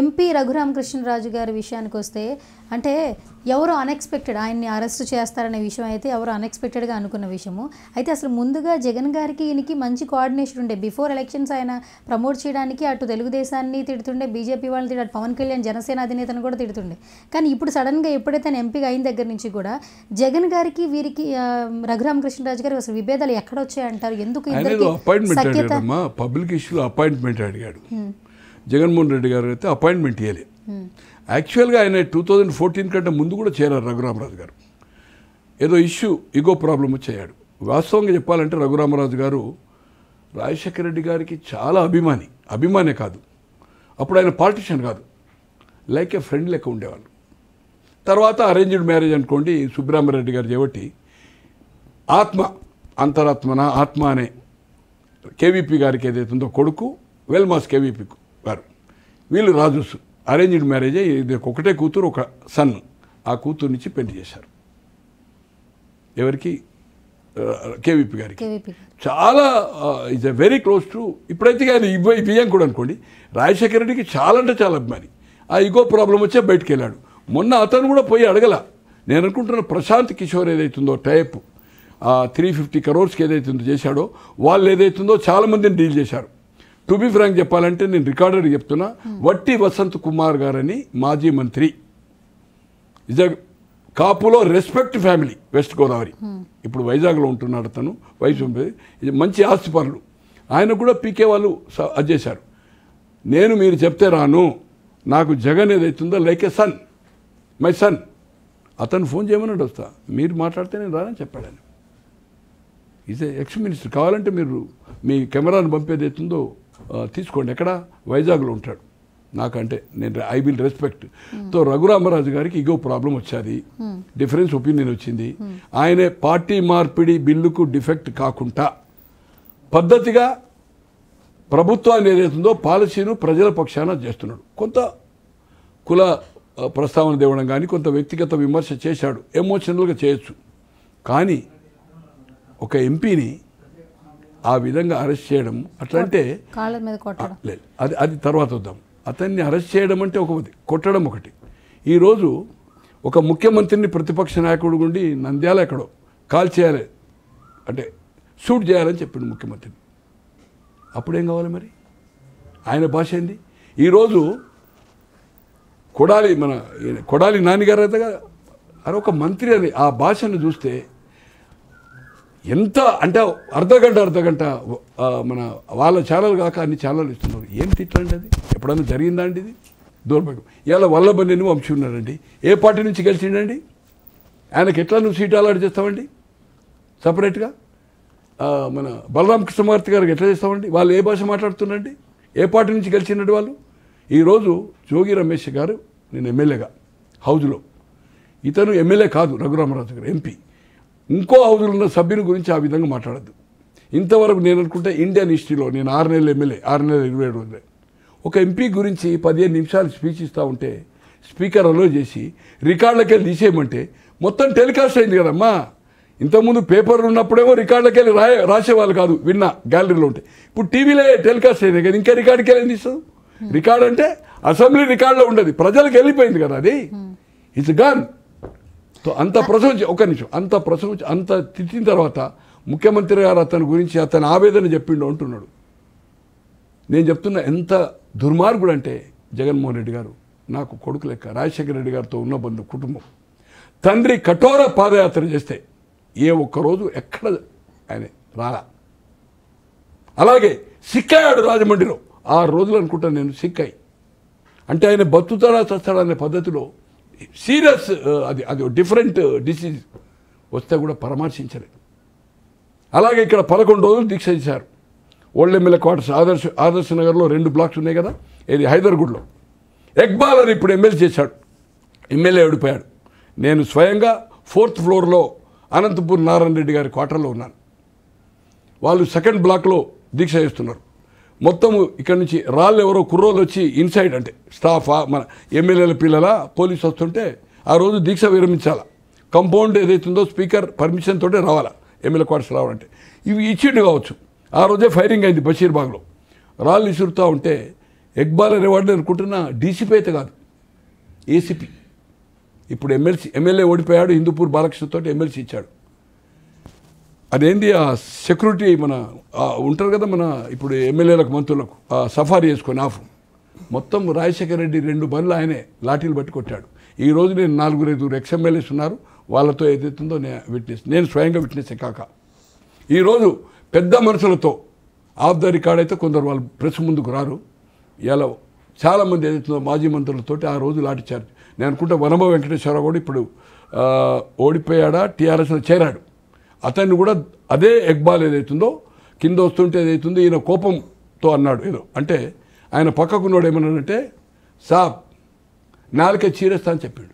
MP Raghuramakrishnaraju గారి విషయానికి వస్తే అంటే ఎవరు అన్ఎక్స్పెక్టెడ్ ఆయన్ని అరెస్ట్ చేస్తారనే విషయం అయితే ఎవరు అన్ఎక్స్పెక్టెడ్గా అనుకున్న విషయము అయితే అసలు ముందుగా జగన్ గారికి ఈయనకి మంచి కోఆర్డినేషన్ ఉండే బిఫోర్ ఎలక్షన్స్ ఆయన ప్రమోట్ చేయడానికి అటు తెలుగుదేశాన్ని తిడుతుండే బీజేపీ వాళ్ళని తిడు పవన్ కళ్యాణ్ జనసేన అధినేతను కూడా తిడుతుండే కానీ ఇప్పుడు సడన్గా ఎప్పుడైతే ఆయన ఎంపీగా అయిన దగ్గర నుంచి కూడా జగన్ గారికి వీరికి రఘురామకృష్ణరాజు గారికి అసలు విభేదాలు ఎక్కడ వచ్చాయంటారు ఎందుకు పబ్లిక్ ఇష్యూలో అపాయింట్మెంట్ అడిగాడు జగన్మోహన్ రెడ్డి గారు అయితే అపాయింట్మెంట్ ఇవ్వలే యాక్చువల్గా ఆయన టూ థౌజండ్ ఫోర్టీన్ కంటే ముందు కూడా చేరారు రఘురామరాజు గారు ఏదో ఇష్యూ ఇగో ప్రాబ్లం వచ్చేయాడు వాస్తవంగా చెప్పాలంటే రఘురామరాజు గారు రాజశేఖర రెడ్డి గారికి చాలా అభిమాని అభిమానే కాదు అప్పుడు ఆయన పాలిటిషియన్ కాదు లైక్ ఏ ఫ్రెండ్ లెక్క ఉండేవాళ్ళు తర్వాత అరేంజ్డ్ మ్యారేజ్ అనుకోండి సుబ్రహ్మరెడ్డి గారు చేపట్టి ఆత్మ అంతరాత్మన ఆత్మ అనే కేవీపీ గారికి ఏదైతే ఉందో కొడుకు వెల్మాస్ కేవీపీకు వారు వీళ్ళు రాజుస్ అరేంజ్డ్ మ్యారేజ్ ఇది ఒకటే కూతురు ఒక సన్ ఆ కూతురు నుంచి పెళ్లి చేశారు ఎవరికి కేవీపీ గారికి చాలా is a very close to ఇప్పుడైతే కానీ ఇవ్వం కూడా అనుకోండి రాజశేఖర రెడ్డికి చాలా అంటే చాలా అభిమాని ఆ ఇగో ప్రాబ్లం వచ్చే బయటకు వెళ్ళాడు మొన్న అతను కూడా పోయి అడగల నేను అనుకుంటున్న ప్రశాంత్ కిషోర్ ఏదైతుందో టైప్ ఆ త్రీ ఫిఫ్టీ కరోర్స్కి ఏదైతుందో చేశాడో వాళ్ళు ఏదైతుందో చాలామందిని డీల్ చేశారు టు బి ఫ్రాంక్ చెప్పాలంటే నేను రికార్డెడ్ చెప్తున్నా వట్టి వసంత్ కుమార్ గారని మాజీ మంత్రి ఇజ్ కాపులో రెస్పెక్ట్ ఫ్యామిలీ వెస్ట్ గోదావరి ఇప్పుడు వైజాగ్లో ఉంటున్నాడు అతను వయసు ఇది మంచి ఆస్తిపరులు ఆయన కూడా పీకే వాళ్ళు చేశారు నేను మీరు చెప్తే రాను నాకు జగన్ ఏదైతుందో like a son my son అతను ఫోన్ చేయమన్నాడు వస్తా మీరు మాట్లాడితే నేను రానని చెప్పాడు ఆయన ఈజ్ ఎక్స్ మినిస్టర్ కావాలంటే మీరు మీ కెమెరాను పంపేది అవుతుందో తీసుకోండి ఎక్కడ వైజాగ్లో ఉంటాడు నాకంటే నేను ఐ విల్ రెస్పెక్ట్ తో రఘురామరాజు గారికి ఇగో ప్రాబ్లం వచ్చేది డిఫరెన్స్ ఒపీనియన్ వచ్చింది ఆయనే పార్టీ మార్పిడి బిల్లుకు డిఫెక్ట్ కాకుండా పద్ధతిగా ప్రభుత్వాన్ని ఏదైతుందో పాలసీను ప్రజల పక్షాన చేస్తున్నాడు కొంత కుల ప్రస్తావన దేవడం కానీ కొంత వ్యక్తిగత విమర్శ చేశాడు ఎమోషనల్గా చేయొచ్చు కానీ ఒక ఎంపీని ఆ విధంగా అరెస్ట్ చేయడం అట్లా అంటే లేదు అది అది తర్వాత వద్దాం అతన్ని అరెస్ట్ చేయడం అంటే ఒక కొట్టడం ఒకటి ఈరోజు ఒక ముఖ్యమంత్రిని ప్రతిపక్ష నాయకుడు ఉండి నంద్యాల ఎక్కడో కాల్ చేయాలి అంటే షూట్ చేయాలని చెప్పిండు ముఖ్యమంత్రిని అప్పుడేం కావాలి మరి ఆయన భాష ఏంది ఈరోజు కొడాలి మన కొడాలి నాన్నగారు అయితే కదా అరే ఒక మంత్రి అని ఆ భాషను చూస్తే ఎంత అంటే అర్ధ గంట అర్ధ గంట మన వాళ్ళ ఛానల్ కాక అన్ని ఛానల్ ఇస్తున్నారు ఏం తిట్టండి అది ఎప్పుడన్నా జరిగిందా అండి ఇది దౌర్భాగ్యం ఇలా వల్లభనేని వంశీ ఉన్నారండి ఏ పార్టీ నుంచి గెలిచిండండి ఆయనకి ఎట్లా నువ్వు సీట్ అలాడ్ చేస్తావండి సపరేట్గా మన బలరామ్ కృష్ణమూర్తి గారికి ఎట్లా చేస్తామండి వాళ్ళు ఏ భాష మాట్లాడుతున్నారండి ఏ పార్టీ నుంచి గెలిచినట్టు వాళ్ళు ఈరోజు జోగి రమేష్ గారు నేను ఎమ్మెల్యేగా హౌజ్లో ఇతను ఎమ్మెల్యే కాదు రఘురామరాజు గారు ఎంపీ ఇంకో హౌజులు ఉన్న సభ్యుని గురించి ఆ విధంగా మాట్లాడద్దు ఇంతవరకు నేను అనుకుంటే ఇండియన్ హిస్టరీలో నేను ఆరు నెలలు ఎమ్మెల్యే ఆరు నెలలు ఇరవై ఏడు ఒక ఎంపీ గురించి పదిహేను నిమిషాలు స్పీచ్ ఇస్తూ ఉంటే స్పీకర్ అలో చేసి రికార్డులకెళ్ళి తీసేయమంటే మొత్తం టెలికాస్ట్ అయింది కదమ్మా ఇంతకుముందు పేపర్లు ఉన్నప్పుడేమో రికార్డులకి వెళ్ళి రాయ రాసేవాళ్ళు కాదు విన్నా గ్యాలరీలో ఉంటే ఇప్పుడు టీవీలో టెలికాస్ట్ అయింది కదా ఇంకా రికార్డుకి వెళ్ళి తీస్తుంది రికార్డు అంటే అసెంబ్లీ రికార్డులో ఉండదు ప్రజలకు వెళ్ళిపోయింది కదా అది ఇట్స్ hmm. గాన్ అంత ప్రసవించి ఒక నిమిషం అంత ప్రసవించి అంత తిట్టిన తర్వాత ముఖ్యమంత్రి గారు అతని గురించి అతని ఆవేదన చెప్పిండు అంటున్నాడు నేను చెప్తున్న ఎంత దుర్మార్గుడు అంటే జగన్మోహన్ రెడ్డి గారు నాకు కొడుకు లెక్క రాజశేఖర రెడ్డి గారితో ఉన్న బంధు కుటుంబం తండ్రి కఠోర పాదయాత్ర చేస్తే ఏ ఒక్కరోజు ఎక్కడ ఆయన రాలా అలాగే సిక్కాయాడు రాజమండ్రిలో ఆ రోజులు అనుకుంటాను నేను సిక్కాయి అంటే ఆయన బతుతాడా చస్తాడనే పద్ధతిలో సీరియస్ అది అది డిఫరెంట్ డిసీజ్ వస్తే కూడా పరామర్శించలేదు అలాగే ఇక్కడ పదకొండు రోజులు దీక్ష చేశారు ఎమ్మెల్యే క్వార్టర్స్ ఆదర్శ ఆదర్శ నగర్లో రెండు బ్లాక్స్ ఉన్నాయి కదా ఇది హైదర్గూడ్లో ఎక్బాల్ అని ఇప్పుడు ఎమ్మెల్యే చేశాడు ఎమ్మెల్యే ఓడిపోయాడు నేను స్వయంగా ఫోర్త్ ఫ్లోర్లో అనంతపూర్ నారాయణ రెడ్డి గారి క్వార్టర్లో ఉన్నాను వాళ్ళు సెకండ్ బ్లాక్లో దీక్ష చేస్తున్నారు మొత్తం ఇక్కడ నుంచి రాళ్ళు ఎవరో కుర్రోలు వచ్చి ఇన్సైడ్ అంటే స్టాఫా మన ఎమ్మెల్యేల పిల్లల పోలీసు వస్తుంటే ఆ రోజు దీక్ష విరమించాల కంపౌండ్ ఏదైతుందో స్పీకర్ పర్మిషన్ తోటే రావాలా ఎమ్మెల్యే క్వార్టర్స్ రావాలంటే ఇవి ఇచ్చిండు కావచ్చు ఆ రోజే ఫైరింగ్ అయింది బషీర్బాగ్లో రాళ్ళు ఇసురుతూ ఉంటే ఎక్బాల్ రివార్డు అనుకుంటున్న డీసీపీ అయితే కాదు ఏసీపీ ఇప్పుడు ఎమ్మెల్సీ ఎమ్మెల్యే ఓడిపోయాడు హిందూపూర్ బాలకృష్ణతో ఎమ్మెల్సీ ఇచ్చాడు అదేంటి ఆ సెక్యూరిటీ మన ఉంటారు కదా మన ఇప్పుడు ఎమ్మెల్యేలకు మంత్రులకు సఫారీ వేసుకొని ఆఫ్ మొత్తం రాజశేఖర రెడ్డి రెండు బండ్లు ఆయనే లాఠీలు పట్టి కొట్టాడు ఈ రోజు నేను నాలుగు ఐదుగురు ఎక్స్ ఎమ్మెల్యేస్ ఉన్నారు వాళ్ళతో ఏదైతుందో నేను విట్నెస్ నేను స్వయంగా విట్నెస్ కాక ఈరోజు పెద్ద మనుషులతో ఆఫ్ ద రికార్డ్ అయితే కొందరు వాళ్ళు ప్రెస్ ముందుకు రారు ఎలా చాలామంది ఏదైతుందో మాజీ మంత్రులతోటి ఆ రోజు లాఠీ నేను అనుకుంటా వనమ వెంకటేశ్వరరావు కూడా ఇప్పుడు ఓడిపోయాడా టీఆర్ఎస్లో చేరాడు అతన్ని కూడా అదే ఎగ్బాల్ ఏదైతుందో కింద వస్తుంటే ఏదైతుందో ఈయన కోపంతో అన్నాడు ఏదో అంటే ఆయన పక్కకున్నాడు ఏమన్నాడంటే సాబ్ నాలుకే చీరేస్తా అని చెప్పాడు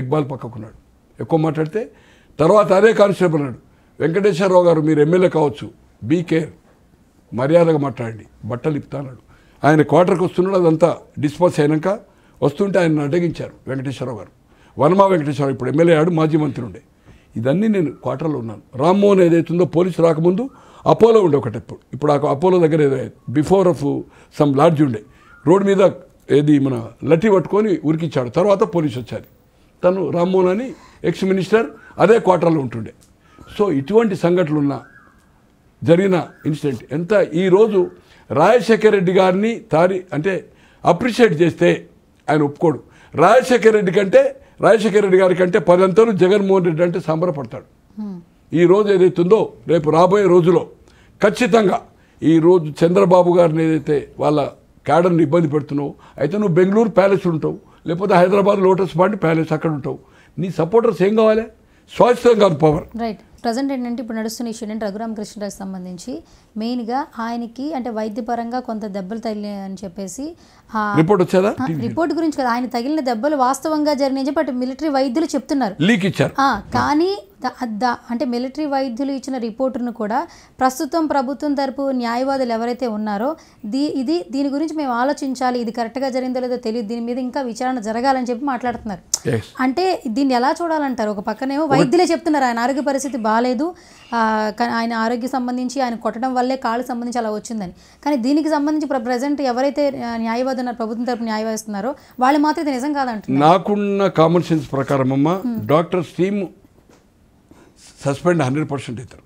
ఎగ్బాల్ పక్కకున్నాడు ఎక్కువ మాట్లాడితే తర్వాత అదే కానిస్టేబుల్ అన్నాడు వెంకటేశ్వరరావు గారు మీరు ఎమ్మెల్యే కావచ్చు బీ కేర్ మర్యాదగా మాట్లాడండి బట్టలు ఇప్తా అన్నాడు ఆయన క్వార్టర్కి వస్తున్నాడు అదంతా డిస్పాస్ అయినాక వస్తుంటే ఆయన అడ్డగించారు వెంకటేశ్వరరావు గారు వనమా వెంకటేశ్వరరావు ఇప్పుడు ఎమ్మెల్యే ఆడు మాజీ మంత్రి ఉండే ఇదన్నీ నేను క్వార్టర్లో ఉన్నాను రామ్మోహన్ ఏదైతుందో పోలీసు రాకముందు అపోలో ఉండే ఒకటప్పుడు ఇప్పుడు ఆ అపోలో దగ్గర ఏదో బిఫోర్ ఆఫ్ సమ్ లాడ్జ్ ఉండే రోడ్డు మీద ఏది మన లట్టి పట్టుకొని ఉరికిచ్చాడు తర్వాత పోలీసు వచ్చారు తను రామ్మోహన్ అని ఎక్స్ మినిస్టర్ అదే క్వార్టర్లో ఉంటుండే సో ఇటువంటి సంఘటనలున్న జరిగిన ఇన్సిడెంట్ ఎంత ఈరోజు రాజశేఖర రెడ్డి గారిని తారి అంటే అప్రిషియేట్ చేస్తే ఆయన ఒప్పుకోడు రాజశేఖర రెడ్డి కంటే రాజశేఖర రెడ్డి గారి కంటే పదంతలు జగన్మోహన్ రెడ్డి అంటే సంబరపడతాడు ఈ రోజు ఏదైతుందో రేపు రాబోయే రోజులో ఖచ్చితంగా ఈరోజు చంద్రబాబు గారిని ఏదైతే వాళ్ళ క్యాడర్ని ఇబ్బంది పెడుతున్నావు అయితే నువ్వు బెంగళూరు ప్యాలెస్ ఉంటావు లేకపోతే హైదరాబాద్ లోటస్ పాండి ప్యాలెస్ అక్కడ ఉంటావు నీ సపోర్టర్స్ ఏం కావాలి స్వాస్థ్యం కాదు పవర్ ప్రజెంట్ ఏంటంటే ఇప్పుడు నడుస్తున్న ఇష్యూ ఏంటంటే రఘురామకృష్ణరాజు సంబంధించి మెయిన్గా ఆయనకి అంటే వైద్యపరంగా కొంత దెబ్బలు తగిలి అని చెప్పేసి రిపోర్ట్ వచ్చేదా రిపోర్ట్ గురించి ఆయన తగిలిన దెబ్బలు వాస్తవంగా జరిగినాయి చెప్పి మిలిటరీ వైద్యులు చెప్తున్నారు లీక్ ఇచ్చారు కానీ ద అంటే మిలిటరీ వైద్యులు ఇచ్చిన రిపోర్టును కూడా ప్రస్తుతం ప్రభుత్వం తరపు న్యాయవాదులు ఎవరైతే ఉన్నారో దీ ఇది దీని గురించి మేము ఆలోచించాలి ఇది కరెక్ట్గా జరిగిందో లేదో తెలియదు దీని మీద ఇంకా విచారణ జరగాలని చెప్పి మాట్లాడుతున్నారు అంటే దీన్ని ఎలా చూడాలంటారు ఒక పక్కనేమో వైద్యులే చెప్తున్నారు ఆయన ఆరోగ్య పరిస్థితి బాగాలేదు ఆయన ఆరోగ్య సంబంధించి ఆయన కొట్టడం వల్లే కాళ్ళకి సంబంధించి అలా వచ్చిందని కానీ దీనికి సంబంధించి ప్రజెంట్ ఎవరైతే న్యాయవాది ఉన్నారు ప్రభుత్వం తరపు న్యాయవాదిస్తున్నారో వాళ్ళు మాత్రం ఇది నిజం కాదంటున్నారు నాకున్న కామన్ సెన్స్ ప్రకారం అమ్మ doctor team suspend hundred percent అవుతారు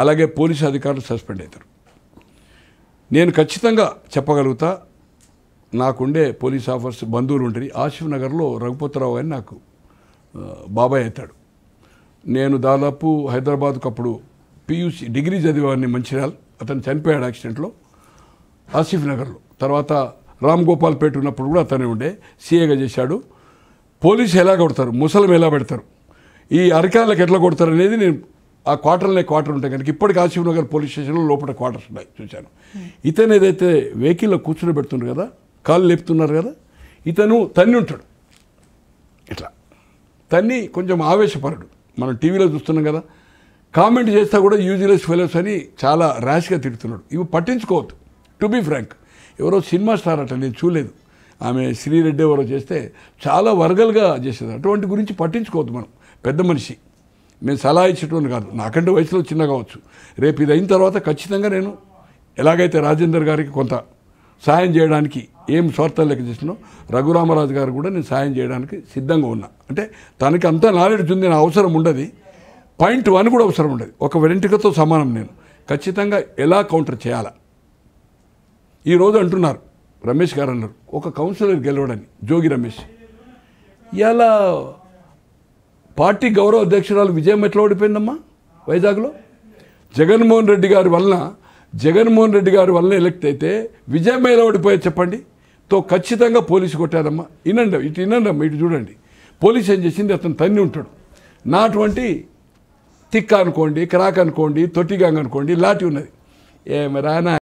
అలాగే పోలీసు అధికారులు సస్పెండ్ అవుతారు నేను ఖచ్చితంగా చెప్పగలుగుతా నాకుండే పోలీస్ ఆఫీసర్ బంధువులు ఉంటుంది ఆసిఫ్ నగర్లో రఘుపతిరావు అని నాకు బాబాయ్ అవుతాడు నేను దాదాపు హైదరాబాద్కు అప్పుడు పియూసీ డిగ్రీ చదివేవాడిని మంచిర్యాల్ అతను చనిపోయాడు యాక్సిడెంట్లో ఆసిఫ్ నగర్లో తర్వాత రామ్ గోపాల్ పేట ఉన్నప్పుడు కూడా అతనే ఉండే సీఏగా చేశాడు పోలీసు ఎలా కొడతారు ముసలం ఎలా పెడతారు ఈ అరికాళ్ళకి ఎట్లా కొడతారు అనేది నేను ఆ క్వార్టర్లనే క్వార్టర్ ఉంటాయి కనుక ఇప్పటికి ఆశీవ్ నగర్ పోలీస్ స్టేషన్లో లోపల క్వార్టర్స్ ఉన్నాయి చూశాను ఇతను ఏదైతే వెహికల్లో కూర్చుని పెడుతున్నారు కదా కాళ్ళు లేపుతున్నారు కదా ఇతను తన్ని ఉంటాడు ఇట్లా తన్ని కొంచెం ఆవేశపరడు మనం టీవీలో చూస్తున్నాం కదా కామెంట్ చేస్తా కూడా యూజ్లెస్ ఫెలోస్ అని చాలా ర్యాష్గా తిడుతున్నాడు ఇవి పట్టించుకోవద్దు టు బీ ఫ్రాంక్ ఎవరో సినిమా స్టార్ అట నేను చూడలేదు ఆమె శ్రీరెడ్డి ఎవరో చేస్తే చాలా వర్గల్గా చేసేది అటువంటి గురించి పట్టించుకోవద్దు మనం పెద్ద మనిషి నేను సలహా ఇచ్చేటువంటి కాదు నాకంటే వయసులో చిన్న కావచ్చు రేపు ఇది అయిన తర్వాత ఖచ్చితంగా నేను ఎలాగైతే రాజేందర్ గారికి కొంత సాయం చేయడానికి ఏం స్వార్థాలు లెక్క చేసినో రఘురామరాజు గారు కూడా నేను సాయం చేయడానికి సిద్ధంగా ఉన్నా అంటే తనకి అంతా నాలెడ్జ్ ఉంది నా అవసరం ఉండదు పాయింట్ వన్ కూడా అవసరం ఉండదు ఒక వెంటికతో సమానం నేను ఖచ్చితంగా ఎలా కౌంటర్ చేయాలా ఈరోజు అంటున్నారు రమేష్ గారు అన్నారు ఒక కౌన్సిలర్ గెలవడని జోగి రమేష్ ఇలా పార్టీ గౌరవ అధ్యక్షురాలు విజయం ఎట్లా ఓడిపోయిందమ్మా వైజాగ్లో జగన్మోహన్ రెడ్డి గారి వలన జగన్మోహన్ రెడ్డి గారి వలన ఎలక్ట్ అయితే విజయం ఎలా ఓడిపోయా చెప్పండి తో ఖచ్చితంగా పోలీసు కొట్టారమ్మా వినండి ఇటు అమ్మా ఇటు చూడండి పోలీసు ఏం చేసింది అతను తన్ని ఉంటాడు నా అటువంటి తిక్క అనుకోండి క్రాక్ అనుకోండి తొట్టిగాంగ్ అనుకోండి లాటి ఉన్నది ఏమి రానా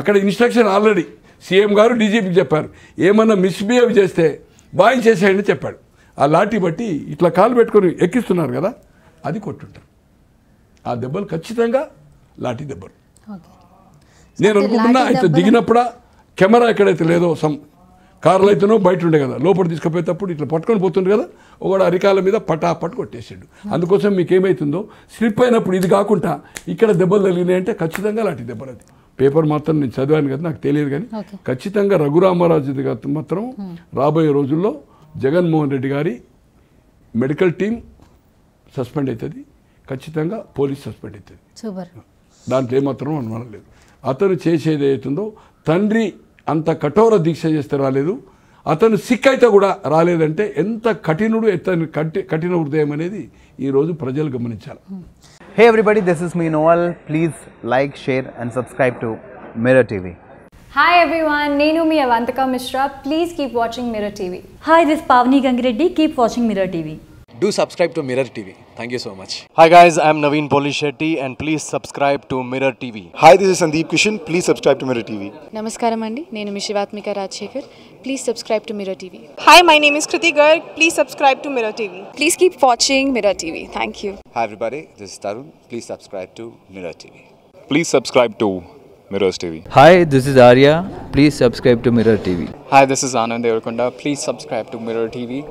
అక్కడ ఇన్స్ట్రక్షన్ ఆల్రెడీ సీఎం గారు డీజీపీకి చెప్పారు ఏమన్నా మిస్బిహేవ్ చేస్తే బాయిన్ చేసేయండి చెప్పాడు ఆ లాఠీ బట్టి ఇట్లా కాలు పెట్టుకొని ఎక్కిస్తున్నారు కదా అది కొట్టుంటారు ఆ దెబ్బలు ఖచ్చితంగా లాఠీ దెబ్బలు నేను అనుకుంటున్నా అయితే దిగినప్పుడా కెమెరా ఎక్కడైతే లేదో సమ్ కార్లు అయితేనో బయట ఉండే కదా లోపల తీసుకుపోయేటప్పుడు ఇట్లా పట్టుకొని పోతుండే కదా ఒకడు అరికాల మీద పటా పట్టు కొట్టేసాడు అందుకోసం మీకు ఏమైతుందో స్లిప్ అయినప్పుడు ఇది కాకుండా ఇక్కడ దెబ్బలు తగిలినాయి అంటే ఖచ్చితంగా లాంటి దెబ్బలు అది పేపర్ మాత్రం నేను చదివాను కదా నాకు తెలియదు కానీ ఖచ్చితంగా రఘురామరాజు గారు మాత్రం రాబోయే రోజుల్లో జగన్మోహన్ రెడ్డి గారి మెడికల్ టీం సస్పెండ్ అవుతుంది ఖచ్చితంగా పోలీస్ సస్పెండ్ అవుతుంది దాంట్లో ఏమాత్రం అనుమానం లేదు అతను చేసేది ఏదైతుందో తండ్రి అంత కఠోర దీక్ష చేస్తే రాలేదు అతను సిక్ అయితే కూడా రాలేదంటే ఎంత కఠినుడు ఎంత కఠి కఠిన హృదయం అనేది ఈరోజు ప్రజలు గమనించాలి హే ఎవ్రీబడి దిస్ ఇస్ మీ Noel please like share and subscribe to Mirror TV hi everyone నేను మీ Avantika Mishra please keep watching Mirror TV hi this Pavani Gangireddy keep watching Mirror TV Do subscribe to Mirror TV. Thank you so much. Hi guys, I'm Naveen Polishetty and please subscribe to Mirror TV. Hi, this is Sundeep Kishan please subscribe to Mirror TV నమస్కారం అండి నేను మీ Shivathmika Rajasekhar please subscribe to Mirror TV hi my name is Kriti Garg please subscribe to Mirror TV please keep watching Mirror TV thank you hi everybody this is Tarun please subscribe to Mirror TV please subscribe to Mirrors TV. Hi, this is Arya. Please subscribe to Mirror TV. Hi, this is Anand Devakunda. Please subscribe to Mirror TV.